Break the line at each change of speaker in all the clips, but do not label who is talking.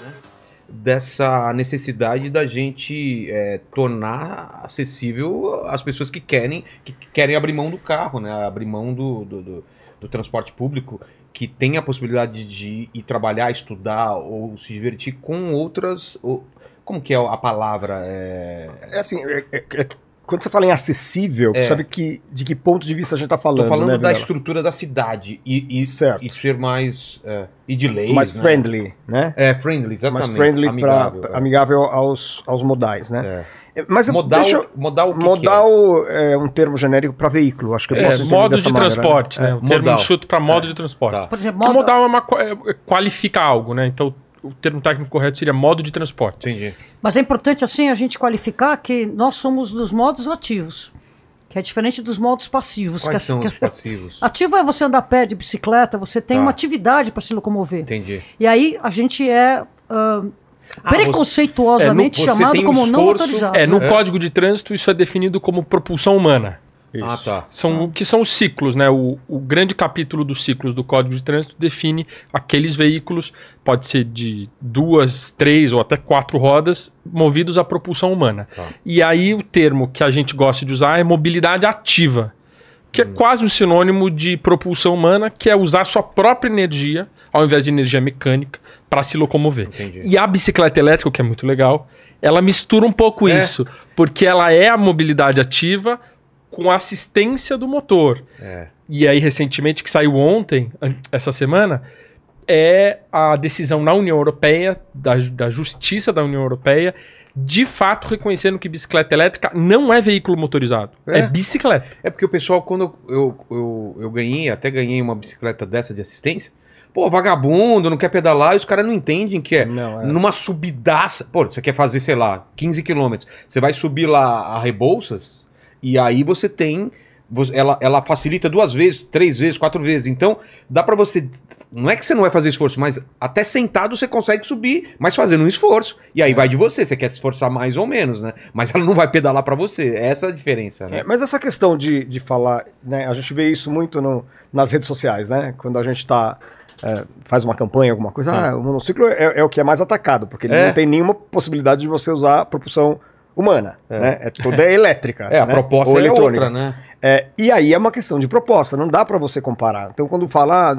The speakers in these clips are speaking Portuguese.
né?
dessa necessidade da gente é, tornar acessível as pessoas que querem que querem abrir mão do carro, né? abrir mão do, do, do, do transporte público, que tem a possibilidade de ir trabalhar, estudar ou se divertir com outras. Ou, como que é a palavra? É,
é assim, é, é, é quando você fala em acessível, é. sabe que, de que ponto de vista a gente está falando? Estou falando né, da
estrutura da cidade e, e, e ser mais. É, e de lei Mais né? friendly, né? É, friendly, exatamente. Mais friendly, amigável,
pra, é. amigável aos, aos modais, né? É. Mas modal, deixa, modal, que modal que é? é? um termo genérico para veículo, acho que eu é, posso entender modo de maneira, né? transporte, né? É, um termo enxuto
para modo é. de transporte. Tá. Por exemplo, modal, modal é uma, é, qualifica algo, né? Então o termo técnico correto seria modo de transporte. Entendi.
Mas é importante, assim, a gente qualificar que nós somos dos modos ativos, que é diferente dos modos passivos. Quais é assim, são os é assim, passivos? Ativo é você andar a pé de bicicleta, você tem tá. uma atividade para se locomover. Entendi. E aí a gente é... Uh, ah, ah preconceituosamente você, é, no, chamado um como esforço, não autorizado. É, no é.
Código de Trânsito isso é definido como propulsão humana. Ah, isso. Ah, tá. São, tá. Que são os ciclos, né? O, o, grande capítulo dos ciclos do Código de Trânsito define aqueles veículos, pode ser de duas, três ou até quatro rodas, movidos à propulsão humana. Tá. E aí o termo que a gente gosta de usar é mobilidade ativa, que é hum. é quase um sinônimo de propulsão humana, que é usar sua própria energia, ao invés de energia mecânica, para se locomover. Entendi. E a bicicleta elétrica, que é muito legal, ela mistura um pouco é. isso, porque ela é a mobilidade ativa com a assistência do motor. É. E aí, recentemente, que saiu ontem, essa semana, é a decisão na União Europeia, da, da Justiça da União Europeia, de fato reconhecendo que bicicleta elétrica não é veículo motorizado, é, é bicicleta. É porque o pessoal, quando eu, eu, eu ganhei, até ganhei uma bicicleta dessa de assistência,
pô, vagabundo, não quer pedalar, e os caras não entendem que é. Não, é. Numa subidaça. Pô, você quer fazer, sei lá, 15 quilômetros. Você vai subir lá a Rebouças, e aí você tem. Ela, ela facilita duas vezes, três vezes, quatro vezes. Então, dá para você. Não é que você não vai fazer esforço, mas até sentado você consegue subir, mas fazendo um esforço. E aí é. vai de você, você quer se esforçar mais ou menos, né? Mas ela não vai pedalar para você. Essa é essa a diferença, né? É,
mas essa questão de, de falar, né? A gente vê isso muito no, nas redes sociais, né? Quando a gente tá é, faz uma campanha, alguma coisa, ah, o monociclo é, é, o que é mais atacado, porque ele é. não tem nenhuma possibilidade de você usar propulsão humana, é. né? É toda tipo, é elétrica. É, a né? proposta Ou é eletrônica. outra, né? É, e aí é uma questão de proposta, não dá para você comparar. Então, quando fala, ah,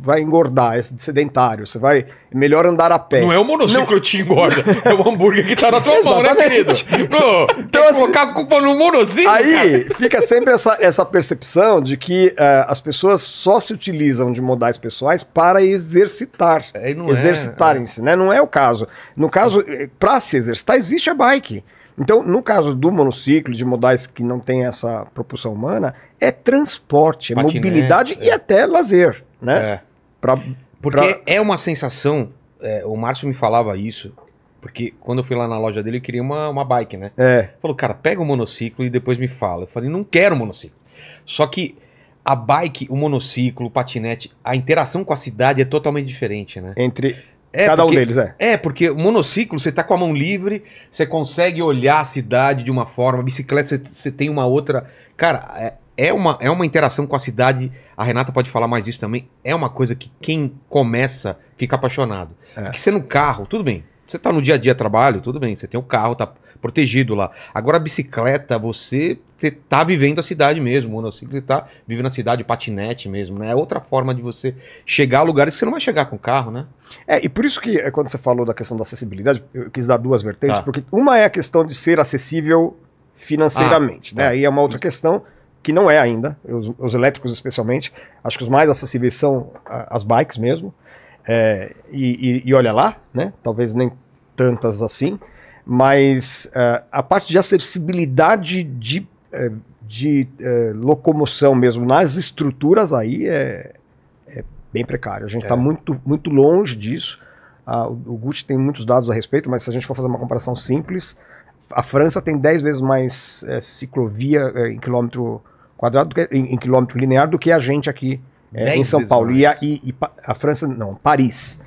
vai engordar, é sedentário, você vai é melhor andar a pé. Não é o monociclo que
te engorda, é o hambúrguer que tá na tua mão, né, querido? Não, então, assim, colocar a
culpa no monociclo. Aí cara. fica sempre essa, essa percepção de que uh, as pessoas só se utilizam de modais pessoais para exercitar, exercitarem-se, é, né? Não é o caso. No Sim. caso, para se exercitar, existe a bike. Então, no caso do monociclo, de modais que não tem essa propulsão
humana, é transporte, é Patinete, mobilidade é. e
até lazer,
né? É. Pra, porque pra... é uma sensação, é, o Márcio me falava isso, porque quando eu fui lá na loja dele, eu queria uma, uma bike, né? É. Falou, cara, pega o monociclo e depois me fala. Eu falei, não quero monociclo. Só que a bike, o monociclo, o patinete, a interação com a cidade é totalmente diferente, né? Entre é Cada porque, um deles, é. É, porque monociclo, você tá com a mão livre, você consegue olhar a cidade de uma forma, bicicleta, você, você tem uma outra. Cara, é, é, uma, é uma interação com a cidade. A Renata pode falar mais disso também. É uma coisa que quem começa fica apaixonado. É. Porque você no carro, tudo bem. Você tá no dia a dia trabalho, tudo bem, você tem o um carro, tá protegido lá. Agora a bicicleta, você, você tá vivendo a cidade mesmo, o monociclo você tá vivendo a cidade, patinete mesmo, né? É outra forma de você chegar a lugares que você não vai chegar com carro, né? É, e por isso que é, quando você falou da questão da acessibilidade, eu quis dar duas vertentes,
tá.
porque uma é a questão de ser acessível financeiramente, ah, né? Tá. Aí é uma outra questão que não é ainda, os, os elétricos especialmente, acho que os mais acessíveis são as bikes mesmo. É, e, e, e, olha lá, né? Talvez nem tantas assim, mas uh, a parte de acessibilidade de, é, de uh, locomoção mesmo nas estruturas aí é, é bem precário. A gente está é. muito, muito longe disso. Uh, o Gucci tem muitos dados a respeito, mas se a gente for fazer uma comparação simples, a França tem 10 vezes mais ciclovia em quilômetro quadrado, que, em, em quilômetro linear, do que a gente aqui é, em São Paulo. E a, e, e a, França, não, Paris.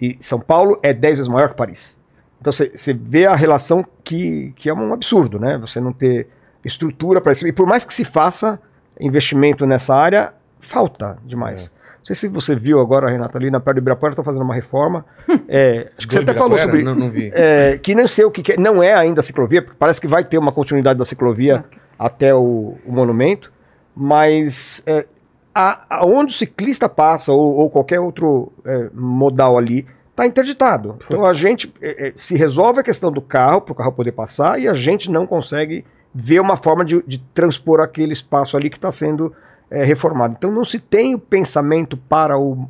E São Paulo é 10 vezes maior que Paris. Então você vê a relação que, que é um absurdo, né? Você não ter estrutura para isso. E por mais que se faça investimento nessa área, falta demais. É. Não sei se você viu agora, Renata, ali na Praia do Ibirapuera, estão fazendo uma reforma. É, acho que você até falou sobre. Não, não vi. É, que nem sei o que, que é, Não é ainda a ciclovia, porque parece que vai ter uma continuidade da ciclovia ah. até o, o, monumento. Mas é, aonde o ciclista passa ou, ou qualquer outro é, modal ali está interditado. Então a gente é, é, se resolve a questão do carro para o carro poder passar e a gente não consegue ver uma forma de, de transpor aquele espaço ali que está sendo é, reformado. Então não se tem o pensamento para o,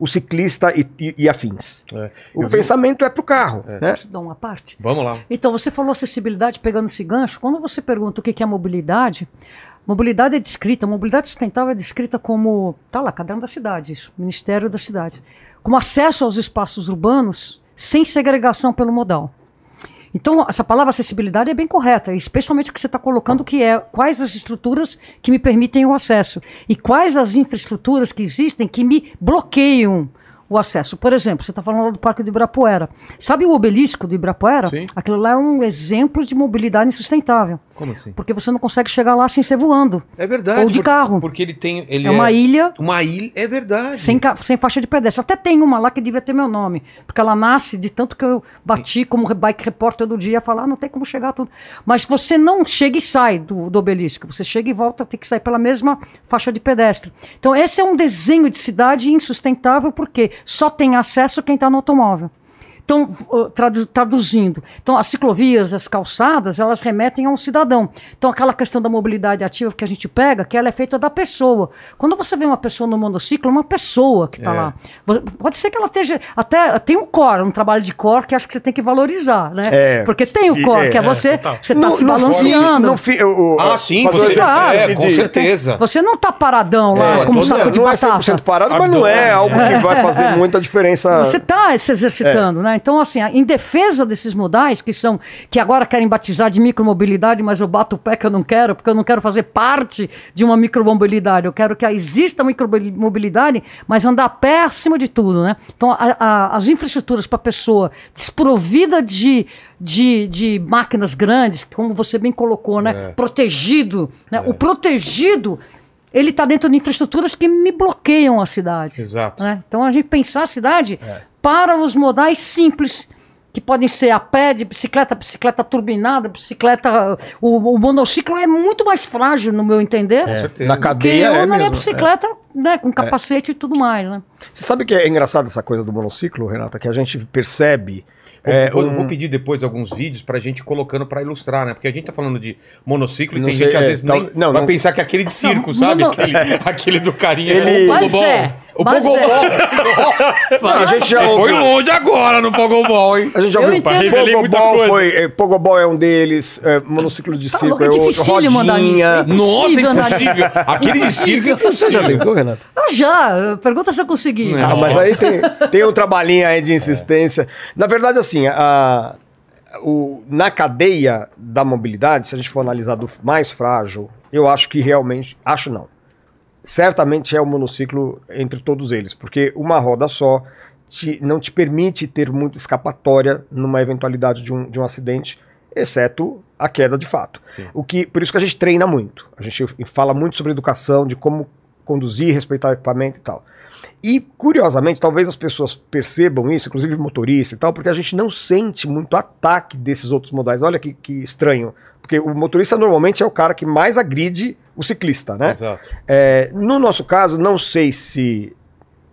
o ciclista e, e, e afins. É, o pensamento é para o carro. É. Né? Posso
dar uma parte? Vamos lá. Então, você falou acessibilidade pegando esse gancho. Quando você pergunta o que é mobilidade, Mobilidade é descrita, mobilidade sustentável é descrita como, tá lá, caderno da cidade, Ministério das cidades, como acesso aos espaços urbanos sem segregação pelo modal. Então, essa palavra acessibilidade é bem correta, especialmente o que você está colocando, que é quais as estruturas que me permitem o acesso e quais as infraestruturas que existem que me bloqueiam o acesso. Por exemplo, você está falando do Parque do Ibirapuera. Sabe o obelisco do Ibirapuera? Sim. Aquilo lá é um exemplo de mobilidade insustentável. Como assim? Porque você não consegue chegar lá sem ser voando.
É verdade. Ou de por, carro. Porque ele tem. Ele é uma é, ilha. Uma ilha, é verdade. Sem,
sem faixa de pedestre. Até tem uma lá que devia ter meu nome. Porque ela nasce de tanto que eu bati como bike repórter do dia, falar, ah, não tem como chegar tudo. Mas você não chega e sai do, do obelisco. Você chega e volta, tem que sair pela mesma faixa de pedestre. Então, esse é um desenho de cidade insustentável, por quê? só tem acesso quem está no automóvel. Então, traduzindo, então as ciclovias, as calçadas, elas remetem a um cidadão. Então, aquela questão da mobilidade ativa que a gente pega, que ela é feita da pessoa. Quando você vê uma pessoa no monociclo, é uma pessoa que está é. lá. Pode ser que ela esteja. Até tem um core, um trabalho de core que acho que você tem que valorizar, né? É, Porque tem o core, é, que é, é você, você está se balanceando. No
fi, ah, sim, você, sabe, é, né, com
certeza.
Você não está paradão lá é,
como um saco de não é batata. Não é 100% parado, mas não é algo que vai fazer muita
diferença. Você está se exercitando, né? Então, assim, em defesa desses modais, que são, que agora querem batizar de micromobilidade, mas eu bato o pé que eu não quero, porque eu não quero fazer parte de uma micromobilidade. Eu quero que exista micromobilidade, mas andar pé acima de tudo, né? Então, a, a, as infraestruturas para a pessoa desprovida de, de, de, máquinas grandes, como você bem colocou, né? É. Protegido, né? É. O protegido ele está dentro de infraestruturas que me bloqueiam a cidade. Exato. Né? Então a gente pensar a cidade é para os modais simples, que podem ser a pé de bicicleta, bicicleta turbinada, bicicleta. O, o monociclo é muito mais frágil, no meu entender. É, é. na cadeia. Que eu é na minha mesmo, é. bicicleta, é. né? Com é. capacete é. e tudo mais, né? Você sabe que é
engraçado essa coisa do monociclo, Renata, que a gente percebe. Vou, um... vou
pedir depois alguns vídeos pra gente colocando pra ilustrar, né? Porque a gente tá falando de monociclo não e tem sei, gente às vezes não, nem não, vai não... pensar que é aquele de circo, sabe? Aquele, aquele, do carinha ele... do, do bom. O Pogobol. É. Nossa! a gente já ouviu. Foi longe agora no Pogobol, hein? A gente já ouviu. Pogobol, foi,
é, Pogobol é um deles. É, monociclo de tá circo é, é outro. Rodinha. É Nossa, impossível. Aquele de circo. Você já tentou, Renato?
Eu já. Pergunta se eu consegui. Ah, mas aí tem,
tem um trabalhinho aí de insistência. Na verdade, assim, a... O, na cadeia da mobilidade, se a gente for analisar do mais frágil, eu acho que realmente. Acho não certamente é o um monociclo entre todos eles, porque uma roda só te, não te permite ter muita escapatória numa eventualidade de um, de um acidente, exceto a queda de fato. Sim. O que Por isso que a gente treina muito, a gente fala muito sobre educação, de como conduzir, respeitar o equipamento e tal. E, curiosamente, talvez as pessoas percebam isso, inclusive motorista e tal, porque a gente não sente muito ataque desses outros modais. Olha que, que estranho. Porque o motorista normalmente é o cara que mais agride o ciclista, né? Exato. É, no nosso caso, não sei se.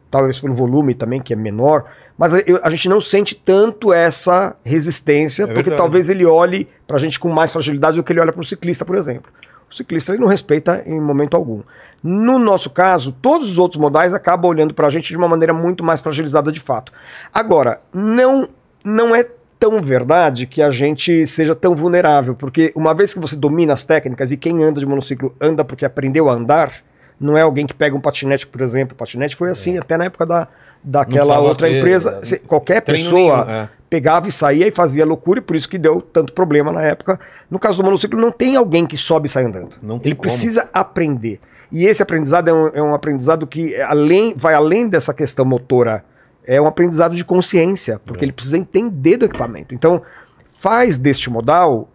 Talvez pelo volume também, que é menor, mas a, a gente não sente tanto essa resistência, é porque verdade. talvez ele olhe para a gente com mais fragilidade do que ele olha para o ciclista, por exemplo. O ciclista ele não respeita em momento algum. No nosso caso, todos os outros modais acabam olhando para a gente de uma maneira muito mais fragilizada de fato. Agora, não, não é tão verdade que a gente seja tão vulnerável, porque uma vez que você domina as técnicas e quem anda de monociclo anda porque aprendeu a andar, não é alguém que pega um patinete, por exemplo. O patinete foi assim é. até na época da, daquela outra ter, empresa. É, qualquer pessoa nenhum, é. pegava e saía e fazia loucura, e por isso que deu tanto problema na época. No caso do monociclo, não tem alguém que sobe e sai andando. Ele como. precisa aprender. E esse aprendizado é um, é um aprendizado que além, vai além dessa questão motora é um aprendizado de consciência, porque é. ele precisa entender do equipamento. Então, faz deste modal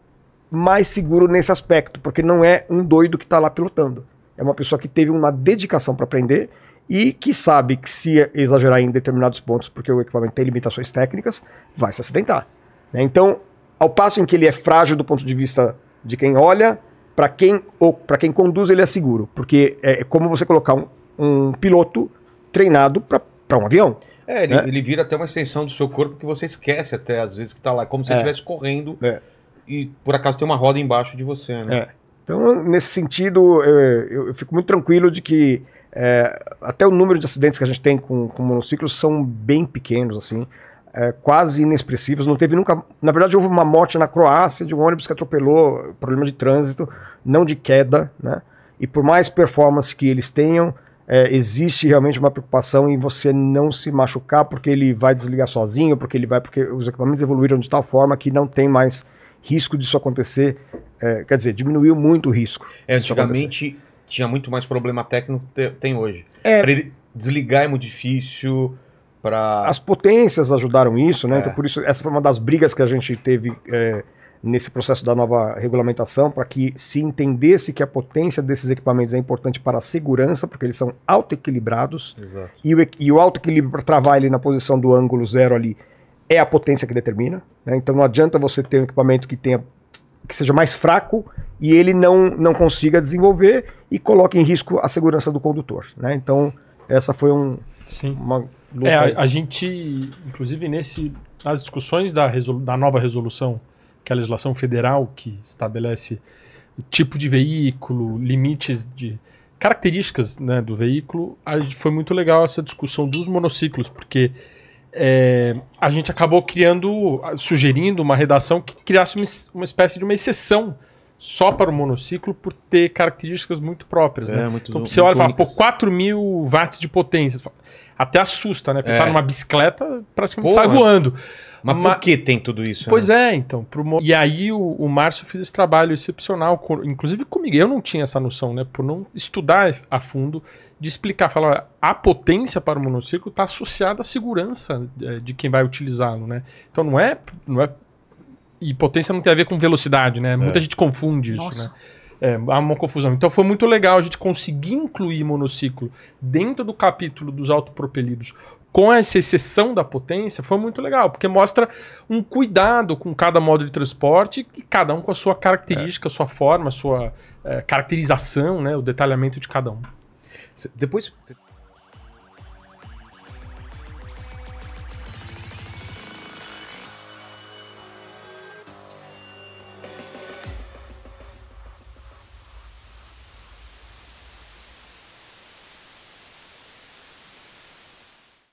mais seguro nesse aspecto, porque não é um doido que está lá pilotando. É uma pessoa que teve uma dedicação para aprender e que sabe que se exagerar em determinados pontos, porque o equipamento tem limitações técnicas, vai se acidentar. Né? Então, ao passo em que ele é frágil do ponto de vista de quem olha, para quem ou para quem conduz ele é seguro, porque é, é como você colocar um, um piloto treinado para um avião.
É, ele, é. ele, vira até uma extensão do seu corpo que você esquece até, às vezes, que está lá, como se é. você estivesse correndo é. e por acaso tem uma roda embaixo de você, né? É.
Então, nesse sentido, eu, eu, fico muito tranquilo de que é, até o número de acidentes que a gente tem com, com monociclos são bem pequenos, assim, é, quase inexpressivos. Não teve nunca. Na verdade, houve uma morte na Croácia de um ônibus que atropelou, eh, problema de trânsito, não de queda, né? E por mais performance que eles tenham, é, existe realmente uma preocupação em você não se machucar porque ele vai desligar sozinho, porque ele vai, porque os equipamentos evoluíram de tal forma que não tem mais risco disso acontecer. É, quer dizer, diminuiu muito o risco.
É, antigamente tinha muito mais problema técnico que tem hoje.
É, para ele desligar é muito difícil. Pra... As potências ajudaram isso, né? É. Então, por isso, essa foi uma das brigas que a gente teve é, nesse processo da nova regulamentação para que se entendesse que a potência desses equipamentos é importante para a segurança, porque eles são autoequilibrados, e o, e o autoequilíbrio para travar ele na posição do ângulo zero ali é a potência que determina. Né? Então não adianta você ter um equipamento que tenha que seja mais fraco e ele não, não consiga desenvolver e coloque em risco a segurança do condutor. Né? Então, essa foi um, Sim. uma luta. É,
a, a gente, inclusive, nesse, nas discussões da, da nova resolução que é a legislação federal que estabelece o tipo de veículo, limites de características né, do veículo, a, foi muito legal essa discussão dos monociclos, porque é, a gente acabou criando, sugerindo uma redação que criasse uma, uma, espécie de uma exceção só para o monociclo por ter características muito próprias. É, né? muito, então você olha e fala, pô, 4 mil watts de potência. Até assusta, né? Pensar é. numa bicicleta, praticamente Porra. sai voando. Mas Ma... por que tem tudo isso? Pois né? é, então. Pro... E aí o, o Márcio fez esse trabalho excepcional, com... inclusive comigo. Eu não tinha essa noção, né? Por não estudar a fundo, de explicar, falar, a potência para o monociclo está associada à segurança é, de quem vai utilizá-lo, né? Então não é, não é... E potência não tem a ver com velocidade, né? Muita é. gente confunde isso, Nossa. né? É, há uma confusão. Então foi muito legal a gente conseguir incluir monociclo dentro do capítulo dos autopropelidos com essa exceção da potência, foi muito legal, porque mostra um cuidado com cada modo de transporte e cada um com a sua característica, é. sua forma, sua é, caracterização, né, o detalhamento de cada um. Depois.